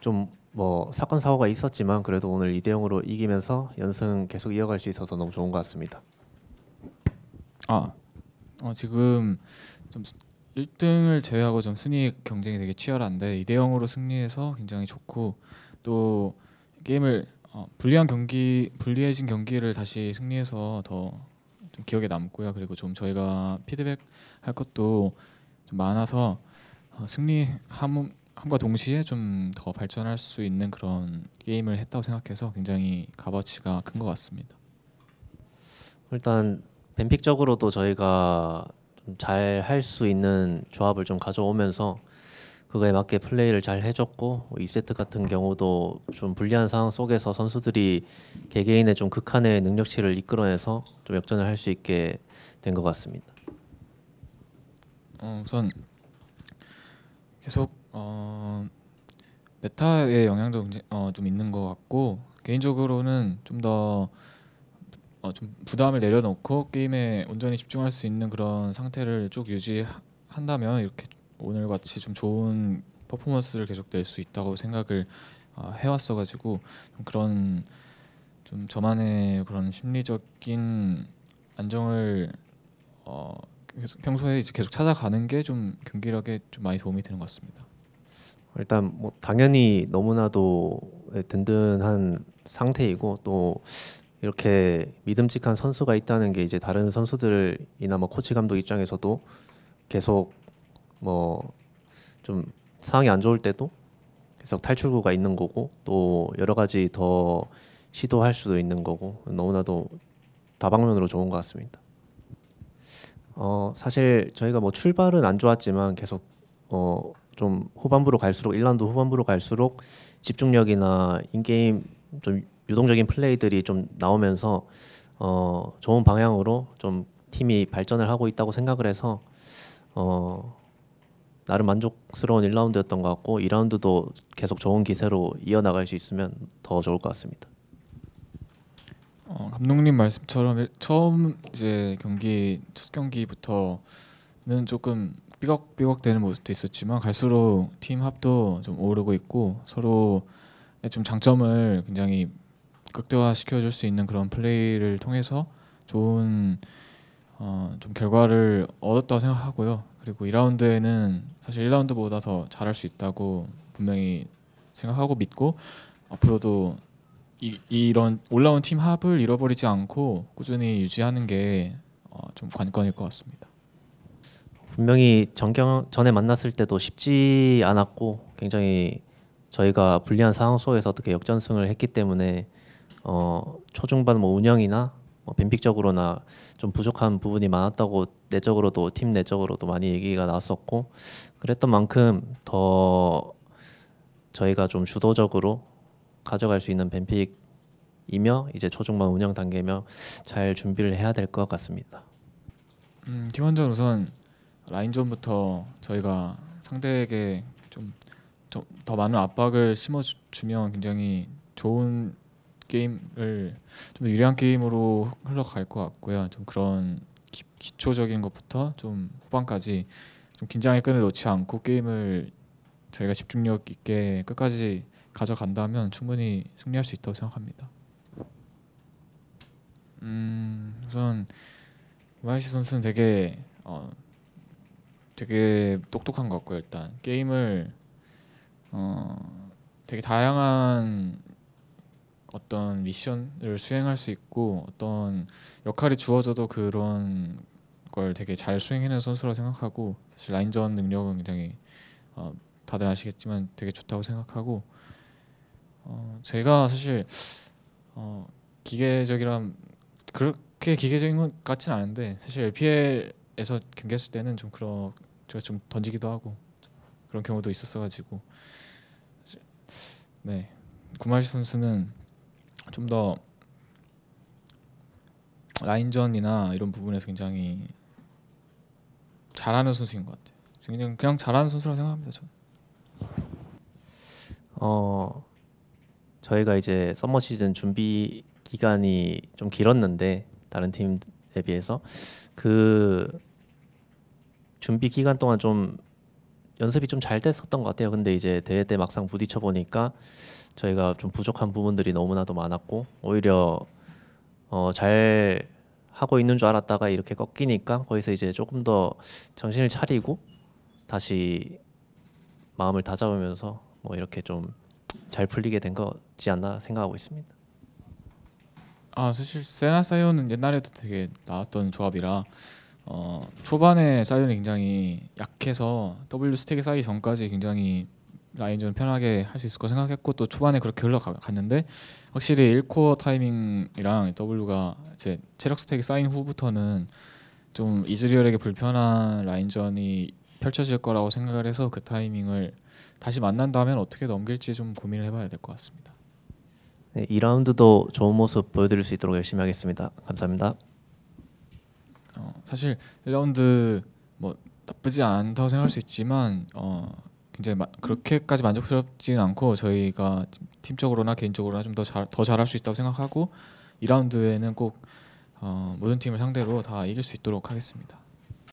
좀 뭐 사건 사고가 있었지만 그래도 오늘 이대 0으로 이기면서 연승 계속 이어갈 수 있어서 너무 좋은 것 같습니다. 아, 어, 지금 좀 1등을 제외하고 좀 순위 경쟁이 되게 치열한데 이대 0으로 승리해서 굉장히 좋고 또 게임을 어, 불리한 경기 불리해진 경기를 다시 승리해서 더 좀 기억에 남고요. 그리고 좀 저희가 피드백 할 것도 좀 많아서 어, 승리함 함과 동시에 좀 더 발전할 수 있는 그런 게임을 했다고 생각해서 굉장히 값어치가 큰 것 같습니다. 일단 뱀픽적으로도 저희가 잘 할 수 있는 조합을 좀 가져오면서 그거에 맞게 플레이를 잘 해줬고 2세트 같은 경우도 좀 불리한 상황 속에서 선수들이 개개인의 좀 극한의 능력치를 이끌어내서 좀 역전을 할 수 있게 된 것 같습니다. 어, 우선 계속 어 메타의 영향도 어, 좀 있는 것 같고 개인적으로는 좀 더 어, 좀 부담을 내려놓고 게임에 온전히 집중할 수 있는 그런 상태를 쭉 유지한다면 이렇게 오늘 같이 좀 좋은 퍼포먼스를 계속 낼 수 있다고 생각을 어, 해왔어가지고 좀 그런 좀 저만의 그런 심리적인 안정을 어, 계속 평소에 이제 계속 찾아가는 게 좀 경기력에 좀 많이 도움이 되는 것 같습니다. 일단 뭐 당연히 너무나도 든든한 상태이고 또 이렇게 믿음직한 선수가 있다는 게 이제 다른 선수들이나 뭐 코치 감독 입장에서도 계속 뭐 좀 상황이 안 좋을 때도 계속 탈출구가 있는 거고 또 여러 가지 더 시도할 수도 있는 거고 너무나도 다방면으로 좋은 것 같습니다. 어 사실 저희가 뭐 출발은 안 좋았지만 계속 어좀 후반부로 갈수록 1라운드 후반부로 갈수록 집중력이나 인게임 좀 유동적인 플레이들이 좀 나오면서 어, 좋은 방향으로 좀 팀이 발전을 하고 있다고 생각을 해서 어, 나름 만족스러운 1라운드였던 것 같고 2라운드도 계속 좋은 기세로 이어나갈 수 있으면 더 좋을 것 같습니다. 어, 감독님 말씀처럼 처음 이제 경기 첫 경기부터는 조금 삐걱삐걱 되는 모습도 있었지만 갈수록 팀 합도 좀 오르고 있고 서로 좀 장점을 굉장히 극대화 시켜줄 수 있는 그런 플레이를 통해서 좋은 어, 좀 결과를 얻었다고 생각하고요. 그리고 2라운드에는 사실 1라운드보다 더 잘할 수 있다고 분명히 생각하고 믿고 앞으로도 이, 이런 올라온 팀 합을 잃어버리지 않고 꾸준히 유지하는 게좀 어, 관건일 것 같습니다. 분명히 전경 전에 만났을 때도 쉽지 않았고 굉장히 저희가 불리한 상황 속에서 어떻게 역전승을 했기 때문에 어, 초중반 뭐 운영이나 뭐 뱀픽적으로나 좀 부족한 부분이 많았다고 내적으로도 팀 내적으로도 많이 얘기가 나왔었고 그랬던 만큼 더 저희가 좀 주도적으로 가져갈 수 있는 뱀픽이며 이제 초중반 운영 단계며 잘 준비를 해야 될 것 같습니다. 음, 김원전 우선 라인전부터 저희가 상대에게 좀 더 많은 압박을 심어주면 굉장히 좋은 게임을 좀 유리한 게임으로 흘러갈 것 같고요. 좀 그런 기, 기초적인 것부터 좀 후반까지 좀 긴장의 끈을 놓지 않고 게임을 저희가 집중력 있게 끝까지 가져간다면 충분히 승리할 수 있다고 생각합니다. 음 우선 와이시 선수는 되게 어, 되게 똑똑한 것 같고 일단 게임을 어 되게 다양한 어떤 미션을 수행할 수 있고 어떤 역할이 주어져도 그런 걸 되게 잘 수행해낸 선수라 고 생각하고 사실 라인전 능력은 굉장히 어, 다들 아시겠지만 되게 좋다고 생각하고 어, 제가 사실 어, 기계적이란 그렇게 기계적인 것같지는 않은데 사실 LPL에서 경기했을 때는 좀 그런 제가 좀 던지기도 하고 그런 경우도 있었어가지고 네 구마시 선수는 좀 더 라인전이나 이런 부분에서 굉장히 잘하는 선수인 것 같아요. 그냥 그냥 잘하는 선수라고 생각합니다. 저는. 어 저희가 이제 서머 시즌 준비 기간이 좀 길었는데 다른 팀에 비해서 그 준비 기간 동안 좀 연습이 좀 잘 됐었던 것 같아요. 근데 이제 대회 때 막상 부딪혀 보니까 저희가 좀 부족한 부분들이 너무나도 많았고 오히려 어, 잘 하고 있는 줄 알았다가 이렇게 꺾이니까 거기서 이제 조금 더 정신을 차리고 다시 마음을 다잡으면서 뭐 이렇게 좀 잘 풀리게 된 거지 않나 생각하고 있습니다. 아 사실 세나 사이오는 옛날에도 되게 나왔던 조합이라 어, 초반에 사이언이 굉장히 약해서 W 스택이 쌓이기 전까지 굉장히 라인전 편하게 할 수 있을 거 생각했고 또 초반에 그렇게 흘러갔는데 확실히 1코어 타이밍이랑 W가 이제 체력 스택이 쌓인 후부터는 좀 이즈리얼에게 불편한 라인전이 펼쳐질 거라고 생각을 해서 그 타이밍을 다시 만난다면 어떻게 넘길지 좀 고민을 해봐야 될 것 같습니다. 네, 2라운드도 좋은 모습 보여드릴 수 있도록 열심히 하겠습니다. 감사합니다. 어, 사실 1라운드 뭐 나쁘지 않다고 생각할 수 있지만 어, 굉장히 마, 그렇게까지 만족스럽지는 않고 저희가 팀적으로나 개인적으로나 좀 더 잘 더 잘할 수 있다고 생각하고 2라운드에는 꼭 어, 모든 팀을 상대로 다 이길 수 있도록 하겠습니다.